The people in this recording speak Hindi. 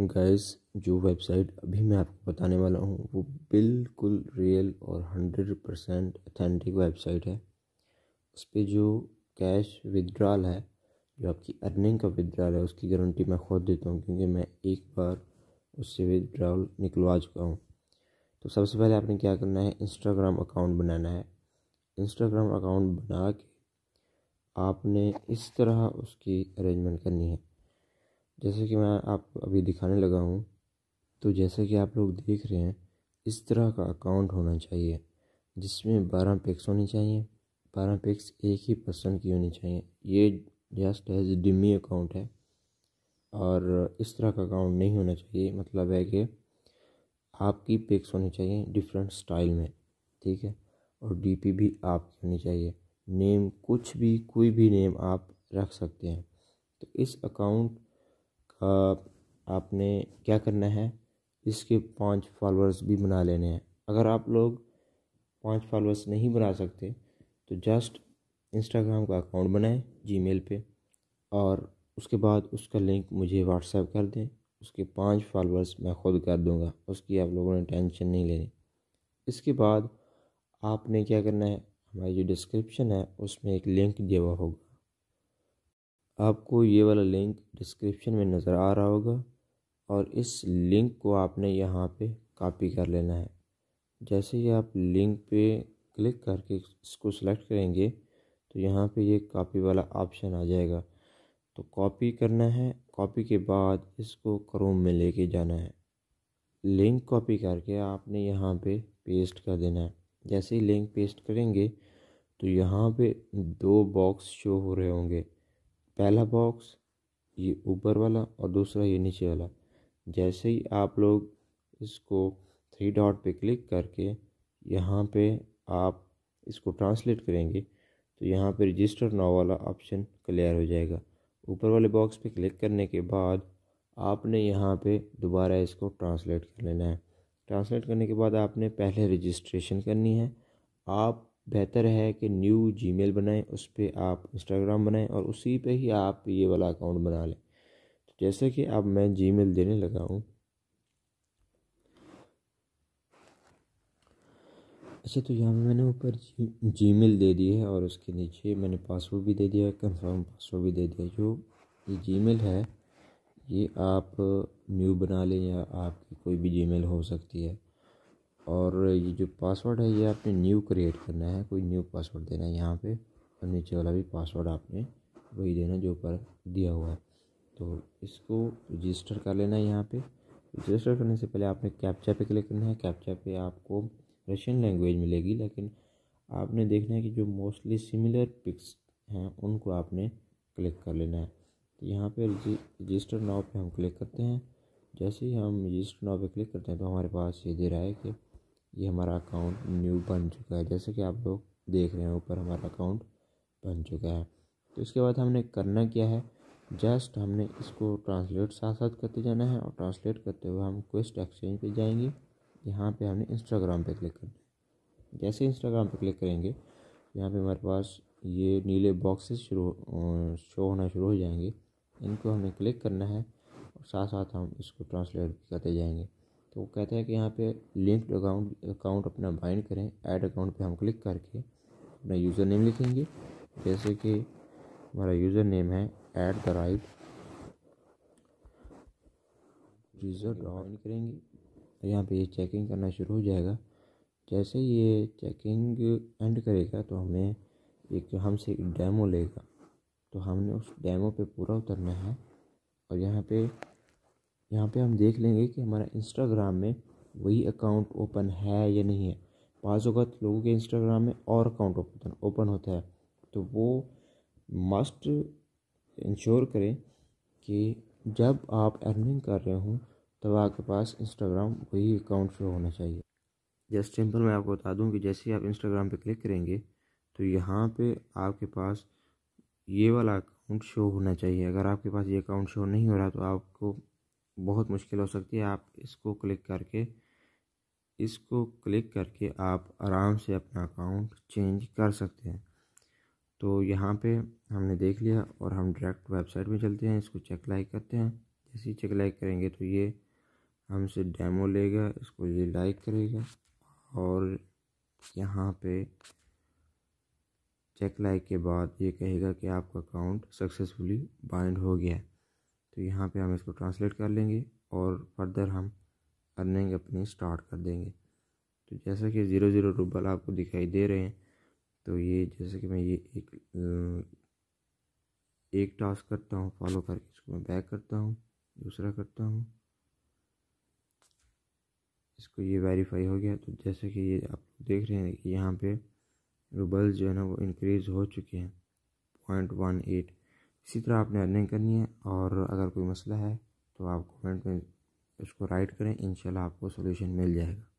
गैस जो वेबसाइट अभी मैं आपको बताने वाला हूँ वो बिल्कुल रियल और हंड्रेड परसेंट अथेंटिक वेबसाइट है उस पर जो कैश विदड्रॉल है जो आपकी अर्निंग का विदड्रॉल है उसकी गारंटी मैं खुद देता हूँ क्योंकि मैं एक बार उससे विदड्रॉल निकलवा चुका हूँ तो सबसे पहले आपने क्या करना है इंस्टाग्राम अकाउंट बनाना है इंस्टाग्राम अकाउंट बना के आपने इस तरह उसकी अरेंजमेंट करनी है जैसे कि मैं आपको अभी दिखाने लगा हूँ तो जैसे कि आप लोग देख रहे हैं इस तरह का अकाउंट होना चाहिए जिसमें बारह पिक्स होनी चाहिए बारह पिक्स एक ही पर्सन की होनी चाहिए ये जस्ट एज डिमी अकाउंट है और इस तरह का अकाउंट नहीं होना चाहिए मतलब है कि आपकी पिक्स होनी चाहिए डिफरेंट स्टाइल में ठीक है और डीपी भी आपकी होनी चाहिए नेम कुछ भी कोई भी नेम आप रख सकते हैं तो इस अकाउंट आपने क्या करना है इसके पांच फॉलोअर्स भी बना लेने हैं अगर आप लोग पांच फॉलोअर्स नहीं बना सकते तो जस्ट इंस्टाग्राम का अकाउंट बनाएं मेल पर और उसके बाद उसका लिंक मुझे व्हाट्सएप कर दें उसके पांच फॉलोअर्स मैं खुद कर दूंगा उसकी आप लोगों ने टेंशन नहीं लेनी इसके बाद आपने क्या करना है हमारी जो डिस्क्रिप्शन है उसमें एक लिंक दिया हुआ होगा आपको ये वाला लिंक डिस्क्रिप्शन में नज़र आ रहा होगा और इस लिंक को आपने यहाँ पे कॉपी कर लेना है जैसे ही आप लिंक पे क्लिक करके इसको सिलेक्ट करेंगे तो यहाँ पे ये कॉपी वाला ऑप्शन आ जाएगा तो कॉपी करना है कॉपी के बाद इसको क्रोम में लेके जाना है लिंक कॉपी करके आपने यहाँ पे पेस्ट कर देना है जैसे ही लिंक पेस्ट करेंगे तो यहाँ पे दो बॉक्स शो हो रहे होंगे पहला बॉक्स ये ऊपर वाला और दूसरा ये नीचे वाला जैसे ही आप लोग इसको थ्री डॉट पे क्लिक करके यहाँ पे आप इसको ट्रांसलेट करेंगे तो यहाँ पे रजिस्टर नाव वाला ऑप्शन क्लियर हो जाएगा ऊपर वाले बॉक्स पे क्लिक करने के बाद आपने यहाँ पे दोबारा इसको ट्रांसलेट कर लेना है ट्रांसलेट करने के बाद आपने पहले रजिस्ट्रेशन करनी है आप बेहतर है कि न्यू मेल बनाएं उस पर आप इंस्टाग्राम बनाएं और उसी पे ही आप ये वाला अकाउंट बना लें तो जैसे कि अब मैं मेल देने लगा हूँ अच्छा तो यहाँ मैंने ऊपर जी मेल दे दी है और उसके नीचे मैंने पासवर्ड भी दे दिया है कन्फर्म पासवर्ड भी दे दिया जो ये मेल है ये आप न्यू बना लें या आपकी कोई भी मेल हो सकती है और ये जो पासवर्ड है ये आपने न्यू क्रिएट करना है कोई न्यू पासवर्ड देना है यहाँ पे और नीचे वाला भी पासवर्ड आपने वही देना जो ऊपर दिया हुआ है तो इसको रजिस्टर कर लेना है यहाँ पे रजिस्टर करने से पहले आपने कैप्चा पे क्लिक करना है कैप्चा पे आपको रशियन लैंग्वेज मिलेगी लेकिन आपने देखना है कि जो मोस्टली सिमिलर पिक्स हैं उनको आपने क्लिक कर लेना है तो यहाँ पर रजिस्टर नाव पर हम क्लिक करते हैं जैसे ही हम रजिस्टर नाव पर क्लिक करते हैं तो हमारे पास ये दे रहा है कि ये हमारा अकाउंट न्यू बन चुका है जैसे कि आप लोग देख रहे हैं ऊपर हमारा अकाउंट बन चुका है तो इसके बाद हमने करना क्या है जस्ट हमने इसको ट्रांसलेट साथ साथ करते जाना है और ट्रांसलेट करते हुए हम क्वेस्ट एक्सचेंज पे जाएंगे यहाँ पे हमने इंस्टाग्राम पे क्लिक करना है जैसे इंस्टाग्राम पे क्लिक करेंगे यहाँ पे हमारे पास ये नीले बॉक्सेस शुरू शो होना शुरू हो जाएंगे इनको हमें क्लिक करना है और साथ साथ हम इसको ट्रांसलेट करते जाएंगे तो कहता है कि यहाँ पे लिंक्ड अकाउंट अकाउंट अपना बाइंड करें ऐड अकाउंट पे हम क्लिक करके अपना यूज़र नेम लिखेंगे जैसे कि हमारा यूज़र नेम है at the right user login करेंगे यहाँ पे ये चेकिंग करना शुरू हो जाएगा जैसे ये चेकिंग एंड करेगा तो हमें एक हमसे एक डैमो लेगा तो हमने उस डैमो पे पूरा उतरना है और यहाँ पे यहाँ पे हम देख लेंगे कि हमारा इंस्टाग्राम में वही अकाउंट ओपन है या नहीं है बाज़ अवत लोगों के इंस्टाग्राम में और अकाउंट ओपन ओपन होता है तो वो मस्ट इंश्योर करें कि जब आप अर्निंग कर रहे हों तब आपके पास इंस्टाग्राम वही अकाउंट शो होना चाहिए जस्ट सिंपल मैं आपको बता दूं कि जैसे आप इंस्टाग्राम पे क्लिक करेंगे तो यहाँ पे आपके पास ये वाला अकाउंट शो होना चाहिए अगर आपके पास ये अकाउंट शो नहीं हो रहा तो आपको बहुत मुश्किल हो सकती है आप इसको क्लिक करके इसको क्लिक करके आप आराम से अपना अकाउंट चेंज कर सकते हैं तो यहाँ पे हमने देख लिया और हम डायरेक्ट वेबसाइट में चलते हैं इसको चेक लाइक करते हैं जैसे ही चेक लाइक करेंगे तो ये हमसे डेमो लेगा इसको ये लाइक करेगा और यहाँ पे चेक लाइक के बाद ये कहेगा कि आपका अकाउंट सक्सेसफुली बाइंड हो गया है तो यहाँ पे हम इसको ट्रांसलेट कर लेंगे और फर्दर हम अर्निंग अपनी स्टार्ट कर देंगे तो जैसा कि ज़ीरो ज़ीरो रुबल आपको दिखाई दे रहे हैं तो ये जैसे कि मैं ये एक एक टास्क करता हूँ फॉलो करके इसको मैं बैक करता हूँ दूसरा करता हूँ इसको ये वेरीफाई हो गया तो जैसे कि ये आप देख रहे हैं कि यहाँ पे रुबल जो है ना वो इंक्रीज़ हो चुके हैं पॉइंट वन एट इसी तरह आपने अर्निंग करनी है और अगर कोई मसला है तो आप कमेंट में उसको राइट करें इन आपको सोल्यूशन मिल जाएगा